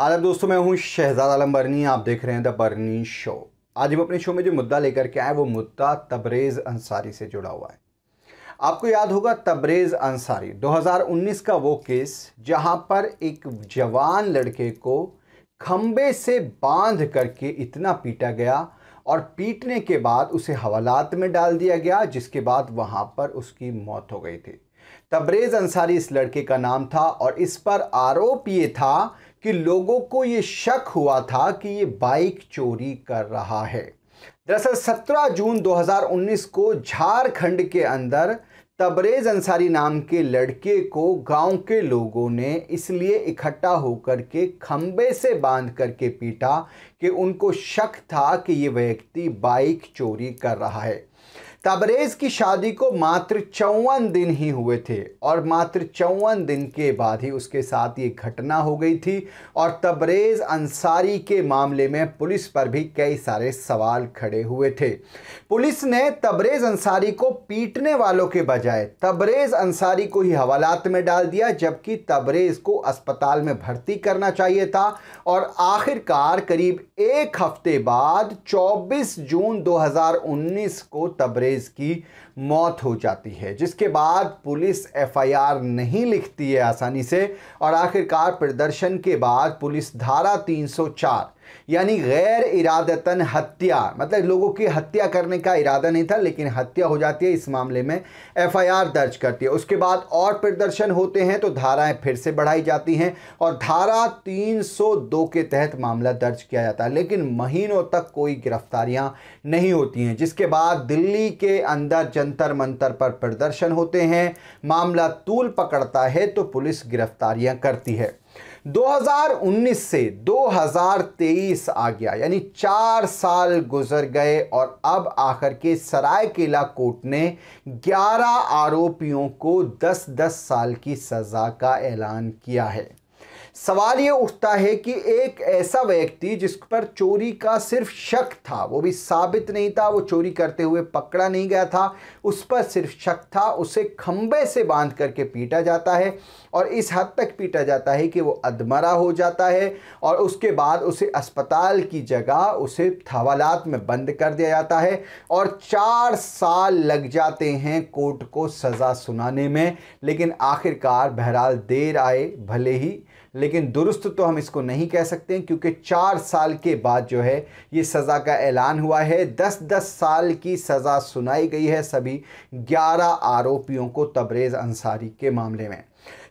आदर दोस्तों मैं हूं शहजाद आलम बर्नी आप देख रहे हैं द बर्नी शो आज हम अपने शो में जो मुद्दा लेकर के आए वो मुद्दा तबरेज़ अंसारी से जुड़ा हुआ है आपको याद होगा तबरेज़ अंसारी 2019 का वो केस जहां पर एक जवान लड़के को खम्बे से बांध करके इतना पीटा गया और पीटने के बाद उसे हवालात में डाल दिया गया जिसके बाद वहाँ पर उसकी मौत हो गई थी तबरेज़ अंसारी इस लड़के का नाम था और इस पर आरोप ये था कि लोगों को ये शक हुआ था कि ये बाइक चोरी कर रहा है दरअसल 17 जून 2019 को झारखंड के अंदर तबरेज अंसारी नाम के लड़के को गांव के लोगों ने इसलिए इकट्ठा होकर के खम्बे से बांध करके पीटा कि उनको शक था कि ये व्यक्ति बाइक चोरी कर रहा है तबरेज़ की शादी को मात्र चौवन दिन ही हुए थे और मात्र चौवन दिन के बाद ही उसके साथ ये घटना हो गई थी और तबरेज़ अंसारी के मामले में पुलिस पर भी कई सारे सवाल खड़े हुए थे पुलिस ने तबरेज़ अंसारी को पीटने वालों के बजाय तबरेज़ अंसारी को ही हवालात में डाल दिया जबकि तबरेज़ को अस्पताल में भर्ती करना चाहिए था और आखिरकार करीब एक हफ्ते बाद चौबीस जून दो को तबरेज़ फैज़ की मौत हो जाती है जिसके बाद पुलिस एफआईआर नहीं लिखती है आसानी से और आखिरकार प्रदर्शन के बाद पुलिस धारा 304 यानी गैर इरादतन हत्या मतलब लोगों की हत्या करने का इरादा नहीं था लेकिन हत्या हो जाती है इस मामले में एफआईआर दर्ज करती है उसके बाद और प्रदर्शन होते हैं तो धाराएं फिर से बढ़ाई जाती हैं और धारा 302 के तहत मामला दर्ज किया जाता है लेकिन महीनों तक कोई गिरफ्तारियां नहीं होती हैं जिसके बाद दिल्ली के अंदर जंतर मंतर पर प्रदर्शन होते हैं मामला तूल पकड़ता है तो पुलिस गिरफ्तारियाँ करती है 2019 से 2023 आ गया यानी चार साल गुजर गए और अब आखिर के सरायकेला कोर्ट ने 11 आरोपियों को 10-10 साल की सज़ा का ऐलान किया है सवाल ये उठता है कि एक ऐसा व्यक्ति जिस पर चोरी का सिर्फ शक था वो भी साबित नहीं था वो चोरी करते हुए पकड़ा नहीं गया था उस पर सिर्फ शक था उसे खंबे से बांध करके पीटा जाता है और इस हद तक पीटा जाता है कि वो अधमरा हो जाता है और उसके बाद उसे अस्पताल की जगह उसे हवालात में बंद कर दिया जाता है और चार साल लग जाते हैं कोर्ट को सज़ा सुनाने में लेकिन आखिरकार बहरहाल देर आए भले ही लेकिन दुरुस्त तो हम इसको नहीं कह सकते क्योंकि चार साल के बाद जो है ये सज़ा का ऐलान हुआ है दस दस साल की सज़ा सुनाई गई है सभी ग्यारह आरोपियों को तबरेज़ अंसारी के मामले में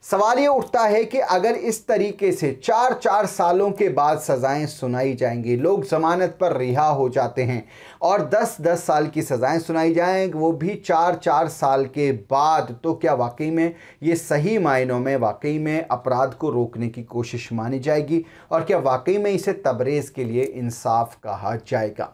सवाल ये उठता है कि अगर इस तरीके से चार चार सालों के बाद सज़ाएं सुनाई जाएंगी लोग ज़मानत पर रिहा हो जाते हैं और दस दस साल की सज़ाएं सुनाई जाएं वो भी चार चार साल के बाद तो क्या वाकई में ये सही मायनों में वाकई में अपराध को रोकने की कोशिश मानी जाएगी और क्या वाकई में इसे तबरेज़ के लिए इंसाफ कहा जाएगा